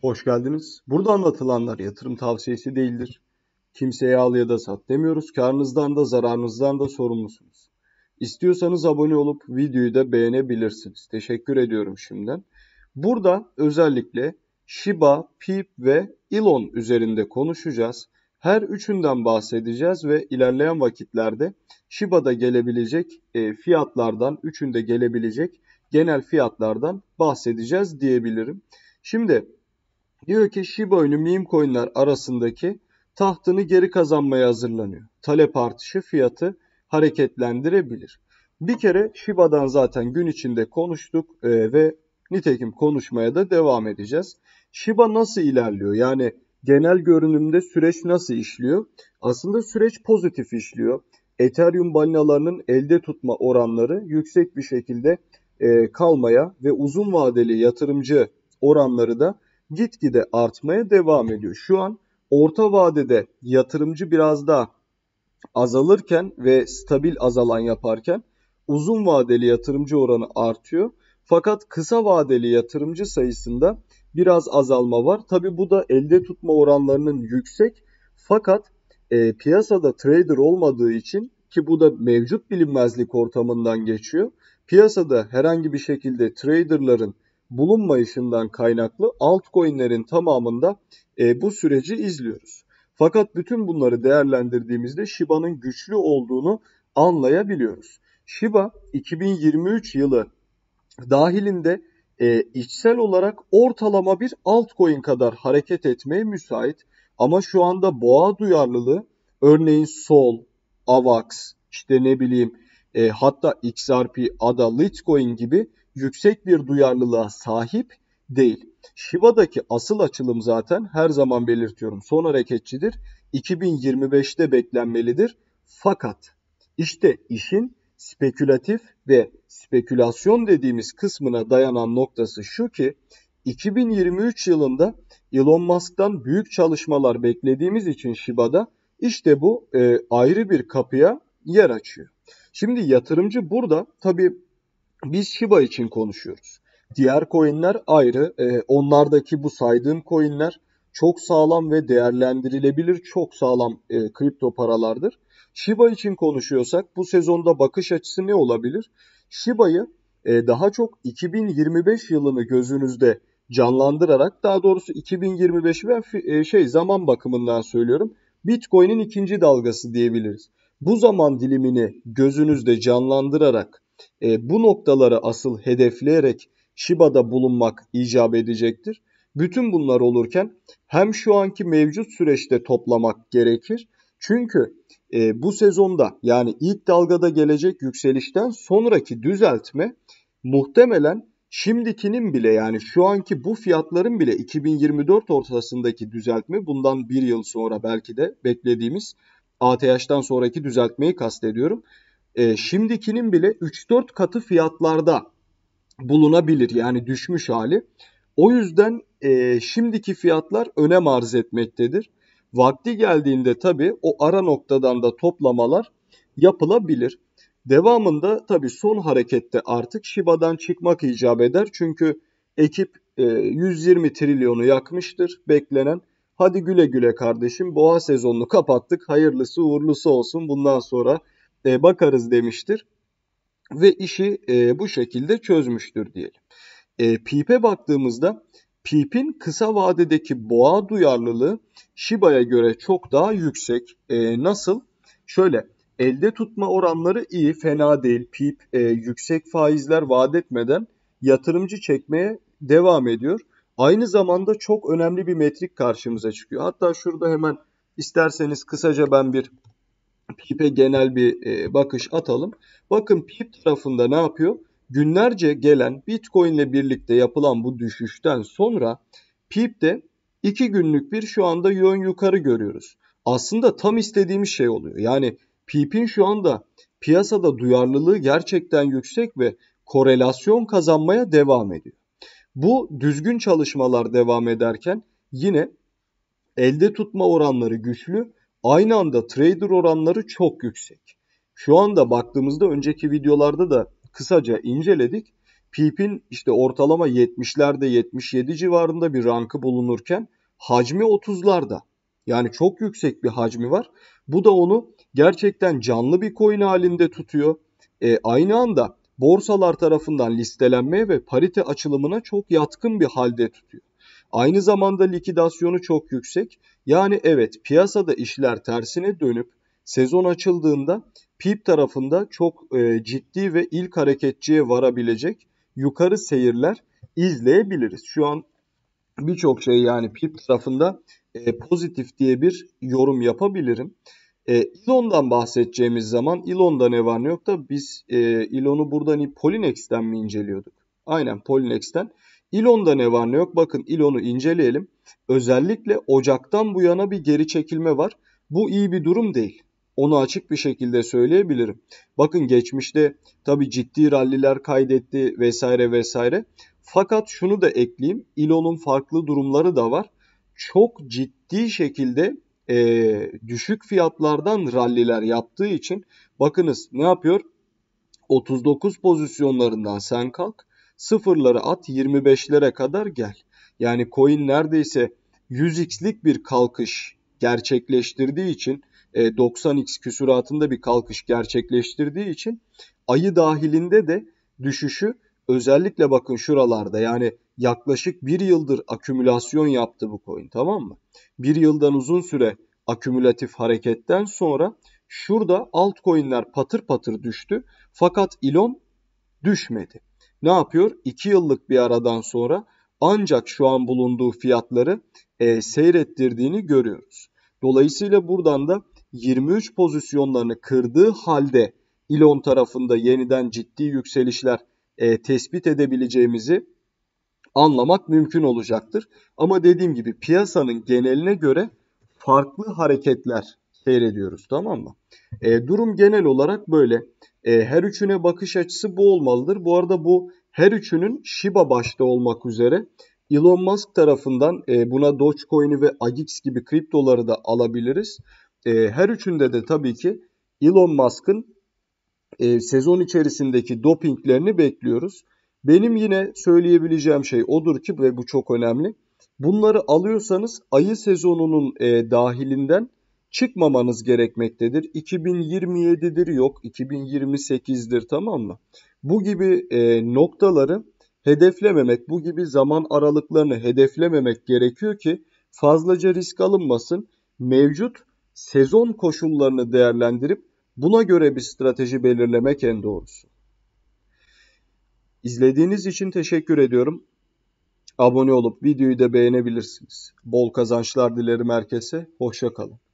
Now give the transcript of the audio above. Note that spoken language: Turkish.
Hoş geldiniz. Burada anlatılanlar yatırım tavsiyesi değildir. Kimseye al ya da sat demiyoruz. Karnınızdan da zararınızdan da sorumlusunuz. İstiyorsanız abone olup videoyu da beğenebilirsiniz. Teşekkür ediyorum şimdiden. Burada özellikle Shiba, Pip ve Elon üzerinde konuşacağız. Her üçünden bahsedeceğiz ve ilerleyen vakitlerde Shiba'da gelebilecek e, fiyatlardan, üçünde gelebilecek genel fiyatlardan bahsedeceğiz diyebilirim. Şimdi Diyor ki Shiba Inu meme coinler arasındaki tahtını geri kazanmaya hazırlanıyor. Talep artışı fiyatı hareketlendirebilir. Bir kere Shiba'dan zaten gün içinde konuştuk e, ve nitekim konuşmaya da devam edeceğiz. Shiba nasıl ilerliyor? Yani genel görünümde süreç nasıl işliyor? Aslında süreç pozitif işliyor. Ethereum balinalarının elde tutma oranları yüksek bir şekilde e, kalmaya ve uzun vadeli yatırımcı oranları da gitgide artmaya devam ediyor. Şu an orta vadede yatırımcı biraz daha azalırken ve stabil azalan yaparken uzun vadeli yatırımcı oranı artıyor. Fakat kısa vadeli yatırımcı sayısında biraz azalma var. Tabi bu da elde tutma oranlarının yüksek fakat e, piyasada trader olmadığı için ki bu da mevcut bilinmezlik ortamından geçiyor. Piyasada herhangi bir şekilde traderların bulunmayışından kaynaklı altcoin'lerin tamamında e, bu süreci izliyoruz. Fakat bütün bunları değerlendirdiğimizde Shiba'nın güçlü olduğunu anlayabiliyoruz. Shiba 2023 yılı dahilinde e, içsel olarak ortalama bir altcoin kadar hareket etmeye müsait ama şu anda boğa duyarlılığı örneğin Sol, Avax, işte ne bileyim e, hatta XRP, ADA, Litecoin gibi yüksek bir duyarlılığa sahip değil. Shiva'daki asıl açılım zaten her zaman belirtiyorum son hareketçidir. 2025'te beklenmelidir. Fakat işte işin spekülatif ve spekülasyon dediğimiz kısmına dayanan noktası şu ki 2023 yılında Elon Musk'tan büyük çalışmalar beklediğimiz için Shiba'da işte bu e, ayrı bir kapıya yer açıyor. Şimdi yatırımcı burada tabii biz Shiba için konuşuyoruz. Diğer coinler ayrı. E, onlardaki bu saydığım coinler çok sağlam ve değerlendirilebilir çok sağlam e, kripto paralardır. Shiba için konuşuyorsak bu sezonda bakış açısı ne olabilir? Shiba'yı e, daha çok 2025 yılını gözünüzde canlandırarak daha doğrusu 2025 ve e, şey zaman bakımından söylüyorum. Bitcoin'in ikinci dalgası diyebiliriz. Bu zaman dilimini gözünüzde canlandırarak e, bu noktaları asıl hedefleyerek Şiba'da bulunmak icap edecektir. Bütün bunlar olurken hem şu anki mevcut süreçte toplamak gerekir. Çünkü e, bu sezonda yani ilk dalgada gelecek yükselişten sonraki düzeltme muhtemelen şimdikinin bile yani şu anki bu fiyatların bile 2024 ortasındaki düzeltme bundan bir yıl sonra belki de beklediğimiz ATH'dan sonraki düzeltmeyi kastediyorum e, şimdikinin bile 3-4 katı fiyatlarda bulunabilir. Yani düşmüş hali. O yüzden e, şimdiki fiyatlar önem arz etmektedir. Vakti geldiğinde tabi o ara noktadan da toplamalar yapılabilir. Devamında tabi son harekette artık Shiba'dan çıkmak icap eder. Çünkü ekip e, 120 trilyonu yakmıştır beklenen. Hadi güle güle kardeşim boğa sezonunu kapattık. Hayırlısı uğurlusu olsun bundan sonra e, bakarız demiştir ve işi e, bu şekilde çözmüştür diyelim. E, PIP'e baktığımızda PIP'in kısa vadedeki boğa duyarlılığı Shiba'ya göre çok daha yüksek. E, nasıl? Şöyle elde tutma oranları iyi, fena değil. PIP e, yüksek faizler vaat etmeden yatırımcı çekmeye devam ediyor. Aynı zamanda çok önemli bir metrik karşımıza çıkıyor. Hatta şurada hemen isterseniz kısaca ben bir PIP'e genel bir e, bakış atalım. Bakın PIP tarafında ne yapıyor? Günlerce gelen Bitcoin ile birlikte yapılan bu düşüşten sonra PIP'te 2 günlük bir şu anda yön yukarı görüyoruz. Aslında tam istediğimiz şey oluyor. Yani PIP'in şu anda piyasada duyarlılığı gerçekten yüksek ve korelasyon kazanmaya devam ediyor. Bu düzgün çalışmalar devam ederken yine elde tutma oranları güçlü Aynı anda trader oranları çok yüksek. Şu anda baktığımızda önceki videolarda da kısaca inceledik. PIP'in işte ortalama 70'lerde 77 civarında bir rankı bulunurken hacmi 30'larda. Yani çok yüksek bir hacmi var. Bu da onu gerçekten canlı bir coin halinde tutuyor. E, aynı anda borsalar tarafından listelenmeye ve parite açılımına çok yatkın bir halde tutuyor. Aynı zamanda likidasyonu çok yüksek. Yani evet piyasada işler tersine dönüp sezon açıldığında PIP tarafında çok e, ciddi ve ilk hareketçiye varabilecek yukarı seyirler izleyebiliriz. Şu an birçok şey yani PIP tarafında e, pozitif diye bir yorum yapabilirim. E, Elon'dan bahsedeceğimiz zaman Elon'da ne var ne yok da biz e, Elon'u buradan hani Polinex'ten mi inceliyorduk? Aynen Polinex'ten. Elon'da ne var ne yok? Bakın Elon'u inceleyelim. Özellikle Ocak'tan bu yana bir geri çekilme var. Bu iyi bir durum değil. Onu açık bir şekilde söyleyebilirim. Bakın geçmişte tabi ciddi ralliler kaydetti vesaire vesaire. Fakat şunu da ekleyeyim. Elon'un farklı durumları da var. Çok ciddi şekilde e, düşük fiyatlardan ralliler yaptığı için bakınız ne yapıyor? 39 pozisyonlarından sen kalk sıfırları at 25'lere kadar gel. Yani coin neredeyse 100x'lik bir kalkış gerçekleştirdiği için 90x e, küsuratında bir kalkış gerçekleştirdiği için ayı dahilinde de düşüşü özellikle bakın şuralarda yani yaklaşık bir yıldır akümülasyon yaptı bu coin tamam mı? Bir yıldan uzun süre akümülatif hareketten sonra şurada altcoin'ler patır patır düştü fakat Elon düşmedi ne yapıyor? 2 yıllık bir aradan sonra ancak şu an bulunduğu fiyatları e, seyrettirdiğini görüyoruz. Dolayısıyla buradan da 23 pozisyonlarını kırdığı halde Elon tarafında yeniden ciddi yükselişler e, tespit edebileceğimizi anlamak mümkün olacaktır. Ama dediğim gibi piyasanın geneline göre farklı hareketler seyrediyoruz tamam mı? E, durum genel olarak böyle. E, her üçüne bakış açısı bu olmalıdır. Bu arada bu her üçünün Shiba başta olmak üzere Elon Musk tarafından e, buna Dogecoin'i ve Agix gibi kriptoları da alabiliriz. E, her üçünde de tabii ki Elon Musk'ın e, sezon içerisindeki dopinglerini bekliyoruz. Benim yine söyleyebileceğim şey odur ki ve bu çok önemli. Bunları alıyorsanız ayı sezonunun e, dahilinden çıkmamanız gerekmektedir. 2027'dir yok 2028'dir tamam mı? Bu gibi e, noktaları hedeflememek, bu gibi zaman aralıklarını hedeflememek gerekiyor ki fazlaca risk alınmasın. Mevcut sezon koşullarını değerlendirip buna göre bir strateji belirlemek en doğrusu. İzlediğiniz için teşekkür ediyorum. Abone olup videoyu da beğenebilirsiniz. Bol kazançlar dilerim herkese. Hoşça kalın.